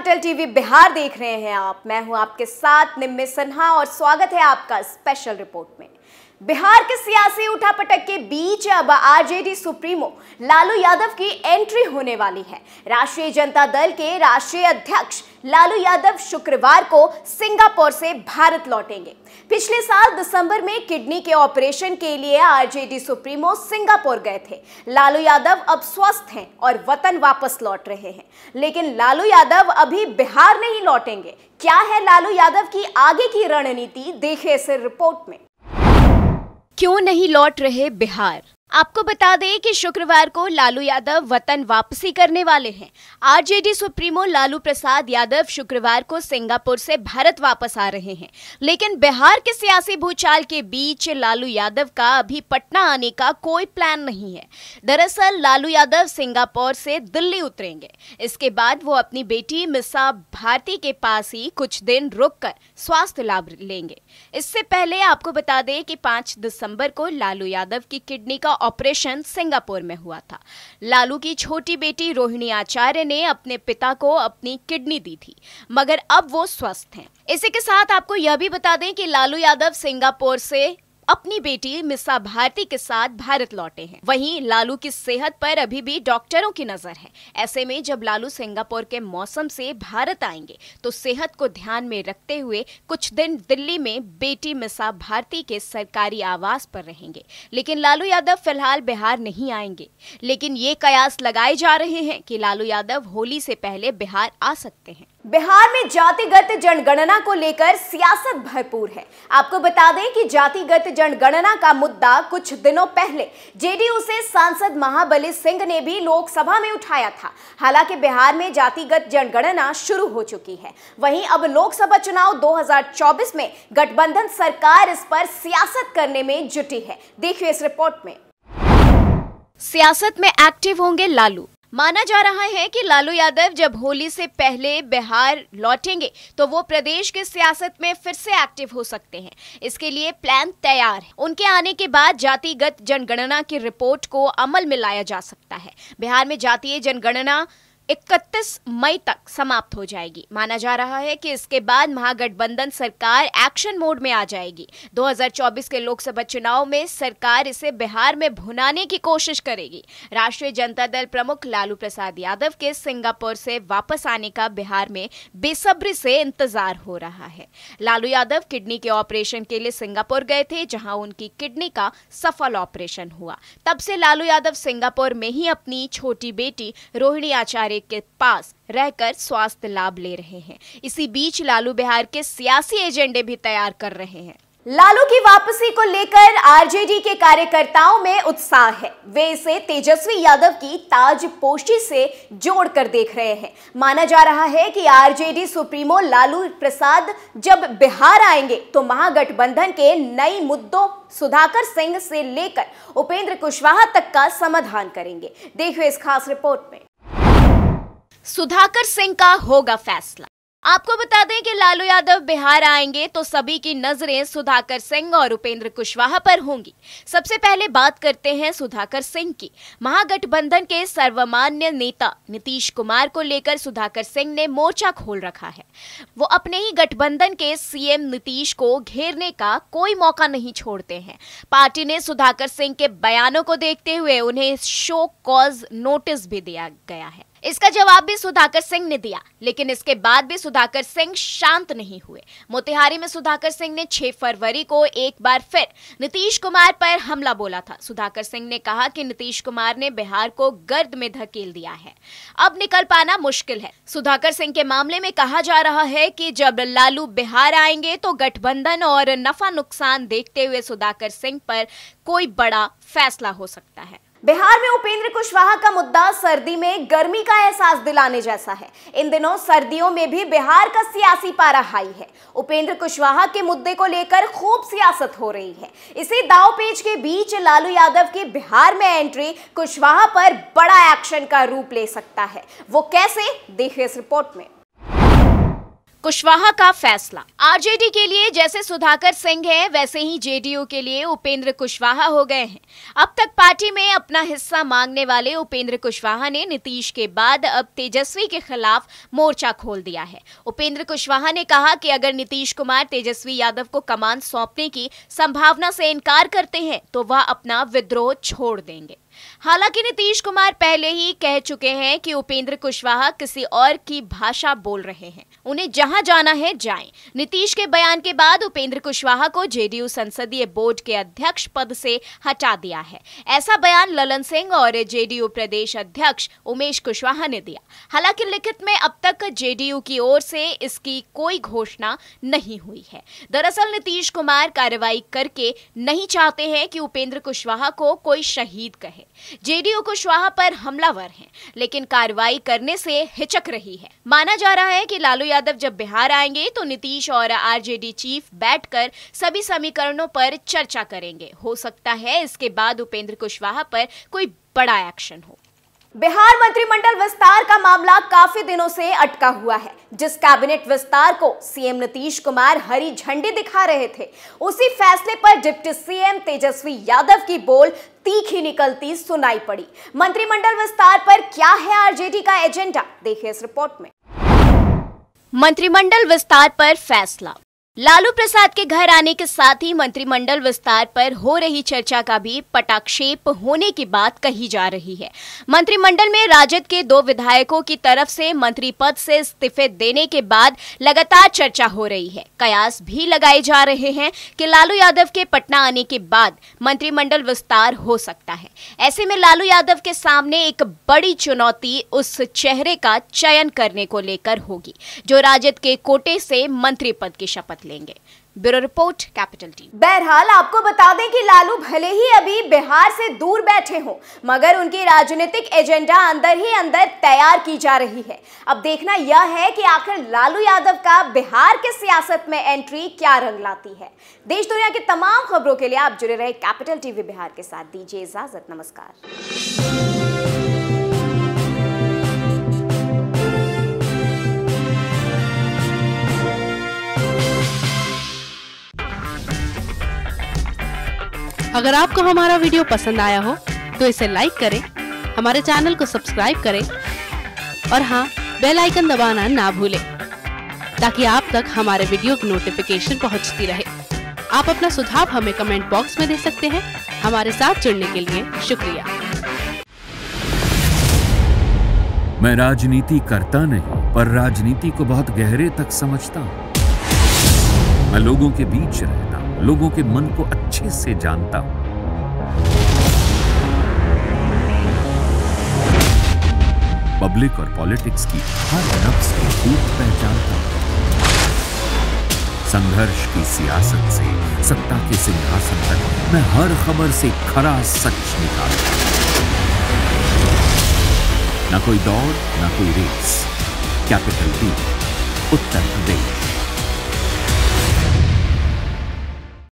Capital TV Bihar देख रहे हैं आप मैं हूं आपके साथ निम्मे सिन्हा और स्वागत है आपका स्पेशल रिपोर्ट में बिहार के सियासी उठापटक के बीच अब आरजेडी सुप्रीमो लालू यादव की एंट्री होने वाली है राष्ट्रीय जनता दल के राष्ट्रीय अध्यक्ष लालू यादव शुक्रवार को सिंगापुर से भारत लौटेंगे पिछले साल दिसंबर में किडनी के ऑपरेशन के लिए आरजेडी सुप्रीमो सिंगापुर गए थे लालू यादव अब स्वस्थ हैं और वतन वापस लौट रहे हैं लेकिन लालू यादव अभी बिहार नहीं लौटेंगे क्या है लालू यादव की आगे की रणनीति देखे इस रिपोर्ट में क्यों नहीं लौट रहे बिहार आपको बता दें कि शुक्रवार को लालू यादव वतन वापसी करने वाले हैं आरजेडी सुप्रीमो लालू प्रसाद यादव शुक्रवार को सिंगापुर से भारत वापस आ रहे हैं लेकिन बिहार के सियासी भूचाल के बीच लालू यादव का अभी पटना आने का कोई प्लान नहीं है दरअसल लालू यादव सिंगापुर से दिल्ली उतरेंगे इसके बाद वो अपनी बेटी मिसा भारती के पास ही कुछ दिन रुक स्वास्थ्य लाभ लेंगे इससे पहले आपको बता दें कि पांच दिसंबर को लालू यादव की किडनी का ऑपरेशन सिंगापुर में हुआ था लालू की छोटी बेटी रोहिणी आचार्य ने अपने पिता को अपनी किडनी दी थी मगर अब वो स्वस्थ हैं इसी के साथ आपको यह भी बता दें कि लालू यादव सिंगापुर से अपनी बेटी मिसा भारती के साथ भारत लौटे हैं वहीं लालू की सेहत पर अभी भी डॉक्टरों की नजर है ऐसे में जब लालू सिंगापुर के मौसम से भारत आएंगे तो सेहत को ध्यान में रखते हुए कुछ दिन दिल्ली में बेटी मिसा भारती के सरकारी आवास पर रहेंगे लेकिन लालू यादव फिलहाल बिहार नहीं आएंगे लेकिन ये कयास लगाए जा रहे हैं कि लालू यादव होली से पहले बिहार आ सकते हैं बिहार में जातिगत जनगणना को लेकर सियासत भरपूर है आपको बता दें कि जातिगत जनगणना का मुद्दा कुछ दिनों पहले जेडीयू से सांसद महाबली सिंह ने भी लोकसभा में उठाया था हालांकि बिहार में जातिगत जनगणना शुरू हो चुकी है वहीं अब लोकसभा चुनाव 2024 में गठबंधन सरकार इस पर सियासत करने में जुटी है देखिए इस रिपोर्ट में सियासत में एक्टिव होंगे लालू माना जा रहा है कि लालू यादव जब होली से पहले बिहार लौटेंगे तो वो प्रदेश के सियासत में फिर से एक्टिव हो सकते हैं इसके लिए प्लान तैयार है उनके आने के बाद जातिगत जनगणना की रिपोर्ट को अमल में लाया जा सकता है बिहार में जातीय जनगणना 31 मई तक समाप्त हो जाएगी माना जा रहा है कि इसके बाद महागठबंधन सरकार एक्शन मोड में आ जाएगी 2024 के लोकसभा चुनाव में सरकार इसे बिहार में भुनाने की कोशिश करेगी राष्ट्रीय जनता दल प्रमुख लालू प्रसाद यादव के सिंगापुर से वापस आने का बिहार में बेसब्री से इंतजार हो रहा है लालू यादव किडनी के ऑपरेशन के लिए सिंगापुर गए थे जहां उनकी किडनी का सफल ऑपरेशन हुआ तब से लालू यादव सिंगापुर में ही अपनी छोटी बेटी रोहिणी आचार्य के पास रहकर स्वास्थ्य लाभ ले रहे हैं इसी बीच लालू बिहार के सियासी एजेंडे भी तैयार कर रहे हैं लालू की वापसी को लेकर आरजेडी के कार्यकर्ताओं में उत्साह है वे इसे तेजस्वी यादव की ताजपोशी से जोड़कर देख रहे हैं माना जा रहा है कि आरजेडी सुप्रीमो लालू प्रसाद जब बिहार आएंगे तो महागठबंधन के नई मुद्दों सुधाकर सिंह से लेकर उपेंद्र कुशवाहा तक का समाधान करेंगे देखिए इस खास रिपोर्ट में सुधाकर सिंह का होगा फैसला आपको बता दें कि लालू यादव बिहार आएंगे तो सभी की नजरें सुधाकर सिंह और उपेंद्र कुशवाहा पर होंगी सबसे पहले बात करते हैं सुधाकर सिंह की महागठबंधन के सर्वमान्य नेता नीतीश कुमार को लेकर सुधाकर सिंह ने मोर्चा खोल रखा है वो अपने ही गठबंधन के सीएम नीतीश को घेरने का कोई मौका नहीं छोड़ते हैं पार्टी ने सुधाकर सिंह के बयानों को देखते हुए उन्हें शो कॉज नोटिस भी दिया गया है इसका जवाब भी सुधाकर सिंह ने दिया लेकिन इसके बाद भी सुधाकर सिंह शांत नहीं हुए मोतिहारी में सुधाकर सिंह ने 6 फरवरी को एक बार फिर नीतीश कुमार पर हमला बोला था सुधाकर सिंह ने कहा कि नीतीश कुमार ने बिहार को गर्द में धकेल दिया है अब निकल पाना मुश्किल है सुधाकर सिंह के मामले में कहा जा रहा है कि जब लालू बिहार आएंगे तो गठबंधन और नफा नुकसान देखते हुए सुधाकर सिंह पर कोई बड़ा फैसला हो सकता है बिहार में उपेंद्र कुशवाहा का मुद्दा सर्दी में गर्मी का एहसास दिलाने जैसा है इन दिनों सर्दियों में भी बिहार का सियासी पारा हाई है उपेंद्र कुशवाहा के मुद्दे को लेकर खूब सियासत हो रही है इसी दाव पेज के बीच लालू यादव की बिहार में एंट्री कुशवाहा पर बड़ा एक्शन का रूप ले सकता है वो कैसे देखिए इस रिपोर्ट में कुशवाहा का फैसला आरजेडी के लिए जैसे सुधाकर सिंह हैं वैसे ही जेडीयू के लिए उपेंद्र कुशवाहा हो गए हैं अब तक पार्टी में अपना हिस्सा मांगने वाले उपेंद्र कुशवाहा ने नीतीश के बाद अब तेजस्वी के खिलाफ मोर्चा खोल दिया है उपेंद्र कुशवाहा ने कहा कि अगर नीतीश कुमार तेजस्वी यादव को कमान सौंपने की संभावना से इनकार करते हैं तो वह अपना विद्रोह छोड़ देंगे हालांकि नीतीश कुमार पहले ही कह चुके हैं कि उपेंद्र कुशवाहा किसी और की भाषा बोल रहे हैं उन्हें जहां जहां जाना है जाएं। नीतीश के बयान के बाद उपेंद्र कुशवाहा को जेडीयू संसदीय बोर्ड के अध्यक्ष पद से हटा दिया है ऐसा बयान ललन सिंह और जेडीयू प्रदेश अध्यक्ष उमेश कुशवाहा ने दिया हालांकि लिखित में अब तक जेडीयू की ओर से इसकी कोई घोषणा नहीं हुई है दरअसल नीतीश कुमार कार्रवाई करके नहीं चाहते हैं कि उपेंद्र कुशवाहा को कोई शहीद कहे जेडीयू कुशवाहा पर हमलावर है लेकिन कार्रवाई करने से हिचक रही है माना जा रहा है कि लालू यादव जब बिहार आएंगे तो नीतीश और आरजेडी चीफ बैठकर सभी समीकरणों पर चर्चा करेंगे हो सकता है इसके बाद उपेंद्र कुशवाहा पर कोई बड़ा एक्शन हो बिहार मंत्रिमंडल विस्तार का मामला काफी दिनों से अटका हुआ है जिस कैबिनेट विस्तार को सीएम नीतीश कुमार हरी झंडी दिखा रहे थे उसी फैसले पर डिप्टी सीएम तेजस्वी यादव की बोल तीखी निकलती सुनाई पड़ी मंत्रिमंडल विस्तार पर क्या है आरजेडी का एजेंडा देखिए इस रिपोर्ट में मंत्रिमंडल विस्तार पर फैसला लालू प्रसाद के घर आने के साथ ही मंत्रिमंडल विस्तार पर हो रही चर्चा का भी पटाक्षेप होने की बात कही जा रही है मंत्रिमंडल में राजद के दो विधायकों की तरफ से मंत्री पद से इस्तीफे देने के बाद लगातार चर्चा हो रही है कयास भी लगाए जा रहे हैं कि लालू यादव के पटना आने के बाद मंत्रिमंडल विस्तार हो सकता है ऐसे में लालू यादव के सामने एक बड़ी चुनौती उस चेहरे का चयन करने को लेकर होगी जो राजद के कोटे से मंत्री पद की शपथ लेंगे ब्यूरो रिपोर्ट कैपिटल टीवी बहरहाल आपको बता दें कि लालू भले ही अभी बिहार से दूर बैठे हों मगर उनकी राजनीतिक एजेंडा अंदर ही अंदर तैयार की जा रही है अब देखना यह है कि आखिर लालू यादव का बिहार के सियासत में एंट्री क्या रंग लाती है देश दुनिया की तमाम खबरों के लिए आप जुड़े रहे कैपिटल टीवी बिहार के साथ दीजिए इजाजत नमस्कार अगर आपको हमारा वीडियो पसंद आया हो तो इसे लाइक करें हमारे चैनल को सब्सक्राइब करें और हाँ बेल आइकन दबाना ना भूलें ताकि आप तक हमारे वीडियो की नोटिफिकेशन पहुंचती रहे आप अपना सुझाव हमें कमेंट बॉक्स में दे सकते हैं हमारे साथ जुड़ने के लिए शुक्रिया मैं राजनीति करता नहीं पर राजनीति को बहुत गहरे तक समझता हूँ मैं लोगों के बीच रहता लोगों के मन को अच्छे से जानता हूं पब्लिक और पॉलिटिक्स की हर नफ्स को खूब पहचानता हूं संघर्ष की सियासत से सत्ता के सिंहासन तक मैं हर खबर से खरा सच निकालता हूं कोई दौड़ ना कोई रेस कैपिटल टीम उत्तर प्रदेश